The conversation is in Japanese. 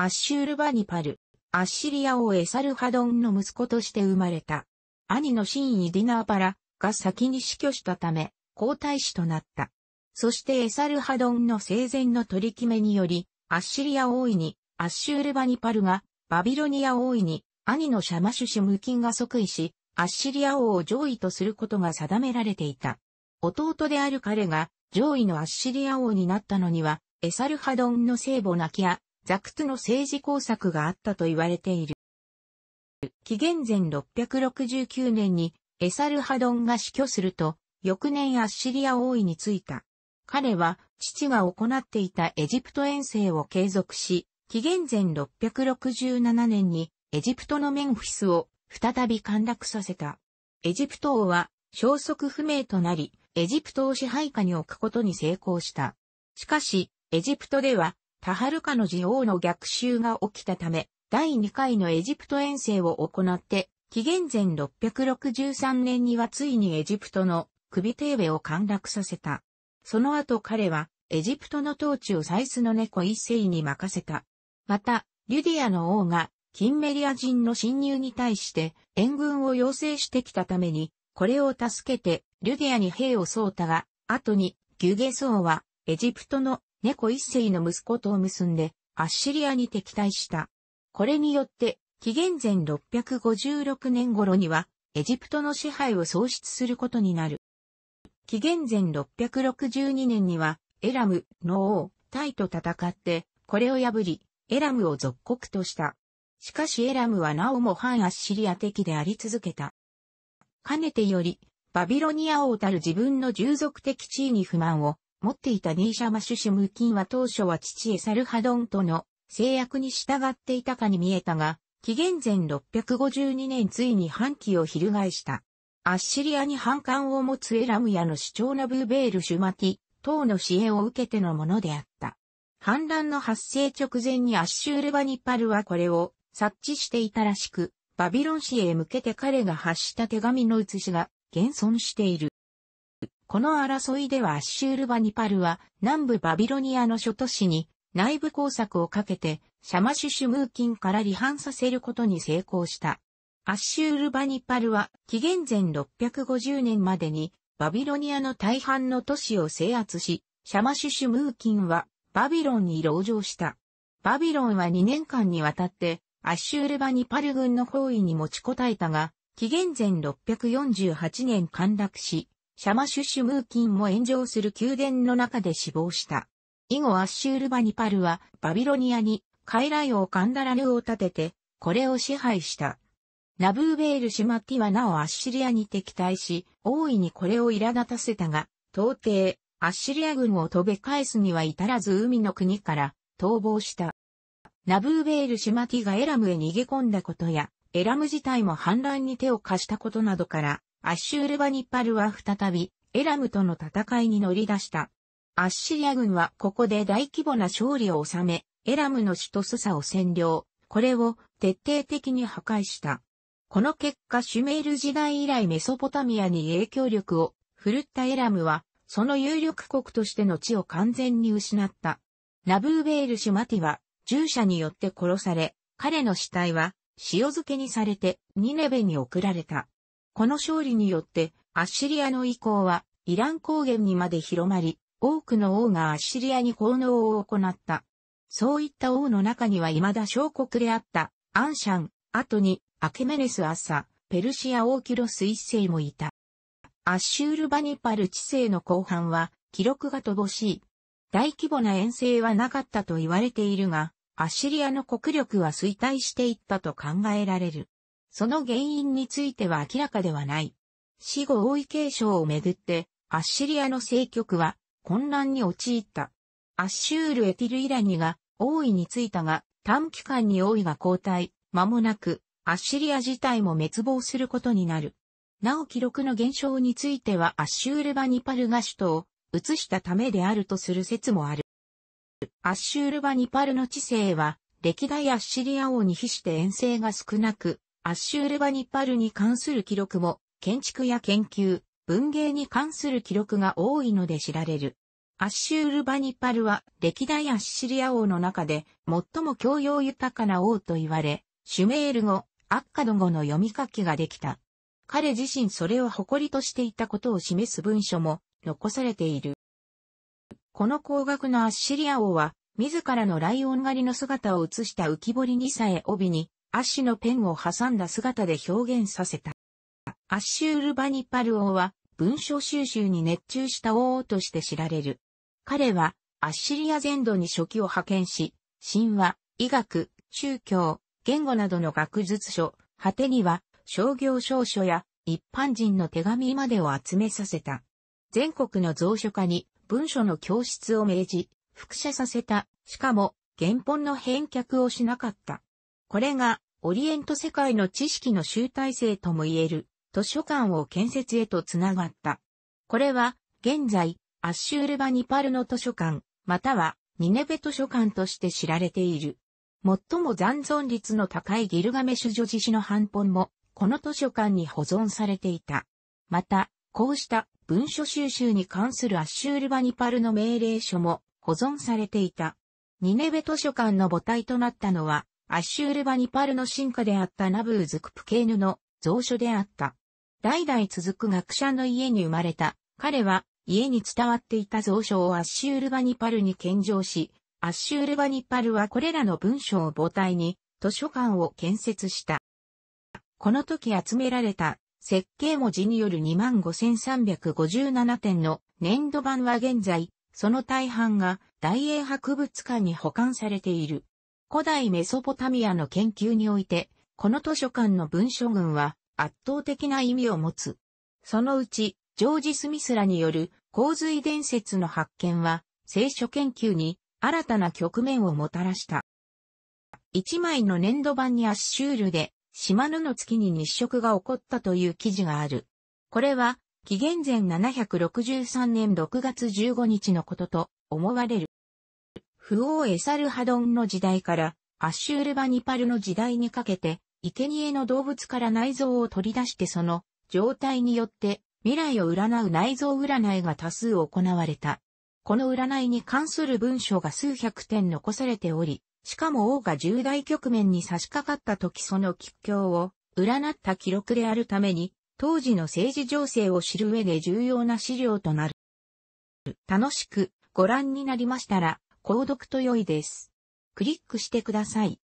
アッシュールバニパル、アッシリア王エサルハドンの息子として生まれた。兄の真意ディナーパラが先に死去したため、皇太子となった。そしてエサルハドンの生前の取り決めにより、アッシリア王位に、アッシュールバニパルが、バビロニア王位に、兄のシャマシュシムキンが即位し、アッシリア王を上位とすることが定められていた。弟である彼が、上位のアッシリア王になったのには、エサルハドンの聖母ナキア、ザクトの政治工作があったと言われている。紀元前669年にエサルハドンが死去すると、翌年アッシリア王位に就いた。彼は父が行っていたエジプト遠征を継続し、紀元前667年にエジプトのメンフィスを再び陥落させた。エジプト王は消息不明となり、エジプトを支配下に置くことに成功した。しかし、エジプトではタハルカの女王の逆襲が起きたため、第2回のエジプト遠征を行って、紀元前663年にはついにエジプトの首ビテーベを陥落させた。その後彼はエジプトの統治をサイスの猫一世に任せた。また、リュディアの王がキンメリア人の侵入に対して援軍を要請してきたために、これを助けてリュディアに兵を送ったが、後にギュゲソウはエジプトの猫一世の息子と結んで、アッシリアに敵対した。これによって、紀元前656年頃には、エジプトの支配を喪失することになる。紀元前662年には、エラムの王、タイと戦って、これを破り、エラムを属国とした。しかしエラムはなおも反アッシリア的であり続けた。かねてより、バビロニア王たる自分の従属的地位に不満を持っていたニーシャマシュシムキンは当初は父エサルハドンとの制約に従っていたかに見えたが、紀元前652年ついに反旗を翻した。アッシリアに反感を持つエラムヤの主張のブーベール・シュマティ等の支援を受けてのものであった。反乱の発生直前にアッシュールバニパルはこれを察知していたらしく、バビロン市へ向けて彼が発した手紙の写しが現存している。この争いではアッシュールバニパルは南部バビロニアの諸都市に内部工作をかけてシャマシュシュムーキンから離反させることに成功した。アッシュールバニパルは紀元前650年までにバビロニアの大半の都市を制圧し、シャマシュシュムーキンはバビロンに籠城した。バビロンは2年間にわたってアッシュールバニパル軍の包囲に持ちこたえたが、紀元前648年陥落し、シャマシュシュムーキンも炎上する宮殿の中で死亡した。以後アッシュールバニパルはバビロニアに傀儡王カンダラルを建てて、これを支配した。ナブーベール・シュマティはなおアッシリアに敵対し、大いにこれを苛立たせたが、到底、アッシリア軍を飛べ返すには至らず海の国から逃亡した。ナブーベール・シュマティがエラムへ逃げ込んだことや、エラム自体も反乱に手を貸したことなどから、アッシュールバニッパルは再びエラムとの戦いに乗り出した。アッシリア軍はここで大規模な勝利を収め、エラムの首都スサを占領、これを徹底的に破壊した。この結果シュメール時代以来メソポタミアに影響力を振るったエラムは、その有力国としての地を完全に失った。ナブーベールシュマティは、従者によって殺され、彼の死体は塩漬けにされてニネベに送られた。この勝利によって、アッシリアの意向は、イラン高原にまで広まり、多くの王がアッシリアに奉納を行った。そういった王の中には未だ小国であった、アンシャン、後に、アケメネス・アッサ、ペルシアーキュロス一世もいた。アッシュール・バニパル治世の後半は、記録が乏しい。大規模な遠征はなかったと言われているが、アッシリアの国力は衰退していったと考えられる。その原因については明らかではない。死後王位継承をめぐって、アッシリアの政局は混乱に陥った。アッシュール・エティル・イラニが王位についたが、短期間に王位が交代、間もなく、アッシリア自体も滅亡することになる。なお記録の減少についてはアッシュール・バニパルが首都を移したためであるとする説もある。アッシュール・バニパルの知性は、歴代アッシリア王に比して遠征が少なく、アッシュールバニッパルに関する記録も、建築や研究、文芸に関する記録が多いので知られる。アッシュールバニッパルは歴代アッシリア王の中で最も教養豊かな王と言われ、シュメール語、アッカド語の読み書きができた。彼自身それを誇りとしていたことを示す文書も残されている。この高額のアッシリア王は、自らのライオン狩りの姿を映した浮き彫りにさえ帯にアッシュのペンを挟んだ姿で表現させた。アッシュウル・バニパル王は文書収集に熱中した王として知られる。彼はアッシリア全土に初期を派遣し、神話、医学、宗教、言語などの学術書、果てには商業証書や一般人の手紙までを集めさせた。全国の蔵書家に文書の教室を命じ、複写させた、しかも原本の返却をしなかった。これが、オリエント世界の知識の集大成とも言える、図書館を建設へとつながった。これは、現在、アッシュールバニパルの図書館、または、ニネベ図書館として知られている。最も残存率の高いギルガメシュ女子史の版本も、この図書館に保存されていた。また、こうした文書収集に関するアッシュールバニパルの命令書も保存されていた。ニネベ図書館の母体となったのは、アッシュールバニパルの進化であったナブーズクプケーヌの蔵書であった。代々続く学者の家に生まれた。彼は家に伝わっていた蔵書をアッシュールバニパルに献上し、アッシュールバニパルはこれらの文章を母体に図書館を建設した。この時集められた設計文字による25,357点の年度版は現在、その大半が大英博物館に保管されている。古代メソポタミアの研究において、この図書館の文書群は圧倒的な意味を持つ。そのうち、ジョージ・スミスらによる洪水伝説の発見は、聖書研究に新たな局面をもたらした。一枚の粘土板にアッシュールで、島根の月に日食が起こったという記事がある。これは、紀元前763年6月15日のことと思われる。不オーエサルハドンの時代から、アッシュールバニパルの時代にかけて、生贄の動物から内臓を取り出してその状態によって未来を占う内臓占いが多数行われた。この占いに関する文章が数百点残されており、しかも王が重大局面に差し掛かった時その吉凶を占った記録であるために、当時の政治情勢を知る上で重要な資料となる。楽しくご覧になりましたら、購読と良いです。クリックしてください。